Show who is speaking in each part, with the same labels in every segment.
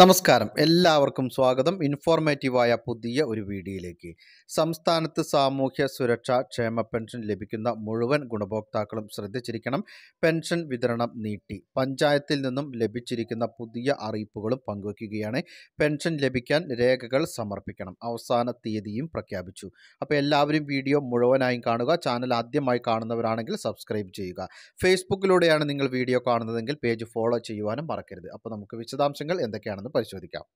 Speaker 1: നമസ്കാരം എല്ലാവർക്കും സ്വാഗതം ഇൻഫോർമേറ്റീവായ പുതിയ ഒരു വീഡിയോയിലേക്ക് സംസ്ഥാനത്ത് സാമൂഹ്യ സുരക്ഷാ ക്ഷേമ പെൻഷൻ ലഭിക്കുന്ന മുഴുവൻ ഗുണഭോക്താക്കളും ശ്രദ്ധിച്ചിരിക്കണം പെൻഷൻ വിതരണം നീട്ടി പഞ്ചായത്തിൽ നിന്നും ലഭിച്ചിരിക്കുന്ന പുതിയ അറിയിപ്പുകളും പങ്കുവയ്ക്കുകയാണ് പെൻഷൻ ലഭിക്കാൻ രേഖകൾ സമർപ്പിക്കണം അവസാന തീയതിയും പ്രഖ്യാപിച്ചു അപ്പോൾ എല്ലാവരും വീഡിയോ മുഴുവനായും കാണുക ചാനൽ ആദ്യമായി കാണുന്നവരാണെങ്കിൽ സബ്സ്ക്രൈബ് ചെയ്യുക ഫേസ്ബുക്കിലൂടെയാണ് നിങ്ങൾ വീഡിയോ കാണുന്നതെങ്കിൽ പേജ് ഫോളോ ചെയ്യുവാനും മറക്കരുത് അപ്പോൾ നമുക്ക് വിശദാംശങ്ങൾ എന്തൊക്കെയാണ് എന്താണെന്ന് പരിശോധിക്കാം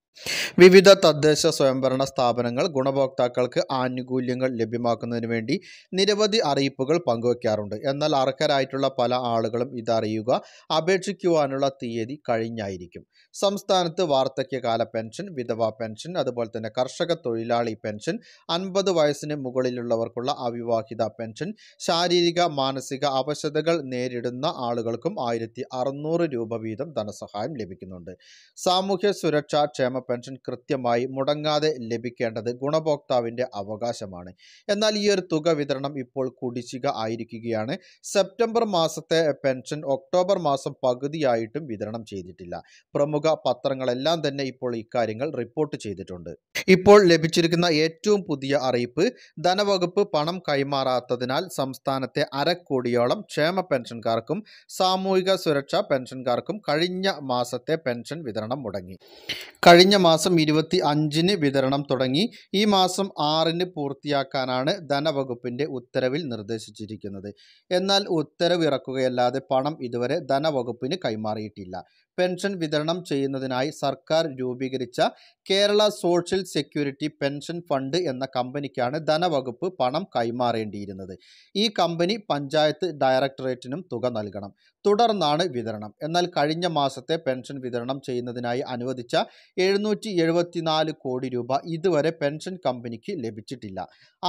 Speaker 1: വിവിധ തദ്ദേശ സ്വയംഭരണ സ്ഥാപനങ്ങൾ ഗുണഭോക്താക്കൾക്ക് ആനുകൂല്യങ്ങൾ ലഭ്യമാക്കുന്നതിന് വേണ്ടി നിരവധി അറിയിപ്പുകൾ പങ്കുവയ്ക്കാറുണ്ട് എന്നാൽ അർഹരായിട്ടുള്ള പല ആളുകളും ഇതറിയുക അപേക്ഷിക്കുവാനുള്ള തീയതി കഴിഞ്ഞായിരിക്കും സംസ്ഥാനത്ത് വാർദ്ധക്യകാല പെൻഷൻ വിധവാ പെൻഷൻ അതുപോലെ തന്നെ കർഷക തൊഴിലാളി പെൻഷൻ അൻപത് വയസ്സിന് മുകളിലുള്ളവർക്കുള്ള അവിവാഹിത പെൻഷൻ ശാരീരിക മാനസിക അവശതകൾ നേരിടുന്ന ആളുകൾക്കും ആയിരത്തി രൂപ വീതം ധനസഹായം ലഭിക്കുന്നുണ്ട് സാമൂഹ്യ സുരക്ഷാ ക്ഷേമ പെൻഷൻ കൃത്യമായി മുടങ്ങാതെ ലഭിക്കേണ്ടത് ഗുണഭോക്താവിൻ്റെ അവകാശമാണ് എന്നാൽ ഈ ഒരു തുക വിതരണം ഇപ്പോൾ കുടിശ്ശിക ആയിരിക്കുകയാണ് സെപ്റ്റംബർ മാസത്തെ പെൻഷൻ ഒക്ടോബർ മാസം പകുതിയായിട്ടും വിതരണം ചെയ്തിട്ടില്ല പ്രമുഖ പത്രങ്ങളെല്ലാം തന്നെ ഇപ്പോൾ ഇക്കാര്യങ്ങൾ റിപ്പോർട്ട് ചെയ്തിട്ടുണ്ട് ഇപ്പോൾ ലഭിച്ചിരിക്കുന്ന ഏറ്റവും പുതിയ അറിയിപ്പ് ധനവകുപ്പ് പണം കൈമാറാത്തതിനാൽ സംസ്ഥാനത്തെ അരക്കോടിയോളം ക്ഷേമ പെൻഷൻകാർക്കും സാമൂഹിക സുരക്ഷാ പെൻഷൻകാർക്കും കഴിഞ്ഞ മാസത്തെ പെൻഷൻ വിതരണം മുടങ്ങി കഴിഞ്ഞ മാസം ഇരുപത്തി അഞ്ചിന് വിതരണം തുടങ്ങി ഈ മാസം ആറിന് പൂർത്തിയാക്കാനാണ് ധനവകുപ്പിൻ്റെ ഉത്തരവിൽ നിർദ്ദേശിച്ചിരിക്കുന്നത് എന്നാൽ ഉത്തരവിറക്കുകയല്ലാതെ പണം ഇതുവരെ ധനവകുപ്പിന് കൈമാറിയിട്ടില്ല പെൻഷൻ വിതരണം ചെയ്യുന്നതിനായി സർക്കാർ രൂപീകരിച്ച Kerala social security pension fund എന്ന കമ്പനിക്കാണ് ധനവകുപ്പ് പണം കൈമാറേണ്ടിയിരുന്നത് ഈ കമ്പനി പഞ്ചായത്ത് ഡയറക്ടറേറ്റിനും തുക നൽകണം തുടർന്നാണ് വിതരണം എന്നാൽ കഴിഞ്ഞ മാസത്തെ പെൻഷൻ വിതരണം ചെയ്യുന്നതിനായി അനുവദിച്ച എഴുന്നൂറ്റി കോടി രൂപ ഇതുവരെ പെൻഷൻ കമ്പനിക്ക് ലഭിച്ചിട്ടില്ല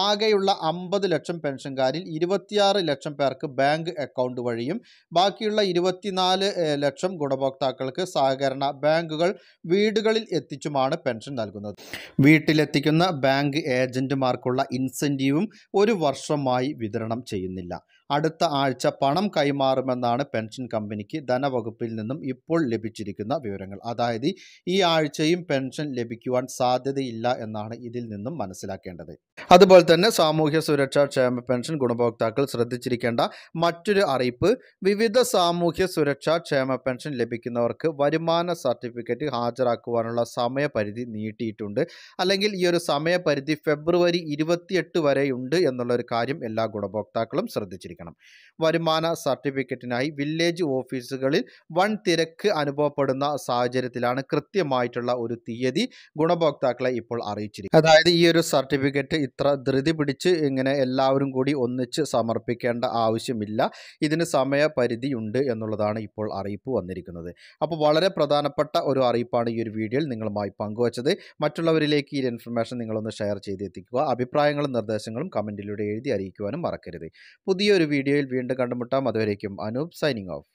Speaker 1: ആകെയുള്ള അമ്പത് ലക്ഷം പെൻഷൻകാരിൽ ഇരുപത്തിയാറ് ലക്ഷം പേർക്ക് ബാങ്ക് അക്കൗണ്ട് വഴിയും ബാക്കിയുള്ള ഇരുപത്തിനാല് ലക്ഷം ഗുണഭോക്താക്കൾ ഉപഭോക്താക്കൾക്ക് സഹകരണ ബാങ്കുകൾ വീടുകളിൽ എത്തിച്ചുമാണ് പെൻഷൻ നൽകുന്നത് വീട്ടിലെത്തിക്കുന്ന ബാങ്ക് ഏജന്റുമാർക്കുള്ള ഇൻസെൻറ്റീവും ഒരു വർഷമായി വിതരണം ചെയ്യുന്നില്ല അടുത്ത ആഴ്ച പണം കൈമാറുമെന്നാണ് പെൻഷൻ കമ്പനിക്ക് ധനവകുപ്പിൽ നിന്നും ഇപ്പോൾ ലഭിച്ചിരിക്കുന്ന വിവരങ്ങൾ അതായത് ഈ ആഴ്ചയും പെൻഷൻ ലഭിക്കുവാൻ സാധ്യതയില്ല എന്നാണ് ഇതിൽ നിന്നും മനസ്സിലാക്കേണ്ടത് അതുപോലെ തന്നെ സാമൂഹ്യ സുരക്ഷാ ക്ഷേമ പെൻഷൻ ഗുണഭോക്താക്കൾ ശ്രദ്ധിച്ചിരിക്കേണ്ട മറ്റൊരു അറിയിപ്പ് വിവിധ സാമൂഹ്യ സുരക്ഷാ ക്ഷേമ പെൻഷൻ ലഭിക്കുന്നവർ ഉള്ളവർക്ക് വരുമാന സർട്ടിഫിക്കറ്റ് ഹാജരാക്കുവാനുള്ള സമയപരിധി നീട്ടിയിട്ടുണ്ട് അല്ലെങ്കിൽ ഈ ഒരു സമയപരിധി ഫെബ്രുവരി ഇരുപത്തിയെട്ട് വരെയുണ്ട് എന്നുള്ളൊരു കാര്യം എല്ലാ ഗുണഭോക്താക്കളും ശ്രദ്ധിച്ചിരിക്കണം വരുമാന സർട്ടിഫിക്കറ്റിനായി വില്ലേജ് ഓഫീസുകളിൽ വൺ തിരക്ക് അനുഭവപ്പെടുന്ന സാഹചര്യത്തിലാണ് കൃത്യമായിട്ടുള്ള ഒരു തീയതി ഗുണഭോക്താക്കളെ ഇപ്പോൾ അറിയിച്ചിരിക്കുന്നത് അതായത് ഈ ഒരു സർട്ടിഫിക്കറ്റ് ഇത്ര ധൃതി പിടിച്ച് ഇങ്ങനെ എല്ലാവരും കൂടി ഒന്നിച്ച് സമർപ്പിക്കേണ്ട ആവശ്യമില്ല ഇതിന് സമയപരിധിയുണ്ട് എന്നുള്ളതാണ് ഇപ്പോൾ അറിയിപ്പ് വന്നിരിക്കുന്നത് അപ്പോൾ വളരെ പ്രധാനപ്പെട്ട ഒരു അറിയിപ്പാണ് ഈ ഒരു വീഡിയോയിൽ നിങ്ങളുമായി പങ്കുവച്ചത് മറ്റുള്ളവരിലേക്ക് ഈ ഇൻഫർമേഷൻ നിങ്ങളൊന്ന് ഷെയർ ചെയ്തെത്തിക്കുക അഭിപ്രായങ്ങളും നിർദ്ദേശങ്ങളും കമൻറ്റിലൂടെ എഴുതി അറിയിക്കുവാനും മറക്കരുത് പുതിയൊരു വീഡിയോയിൽ വീണ്ടും കണ്ടുമുട്ടാം അതുവരേക്കും അനൂപ് സൈനിങ് ഓഫ്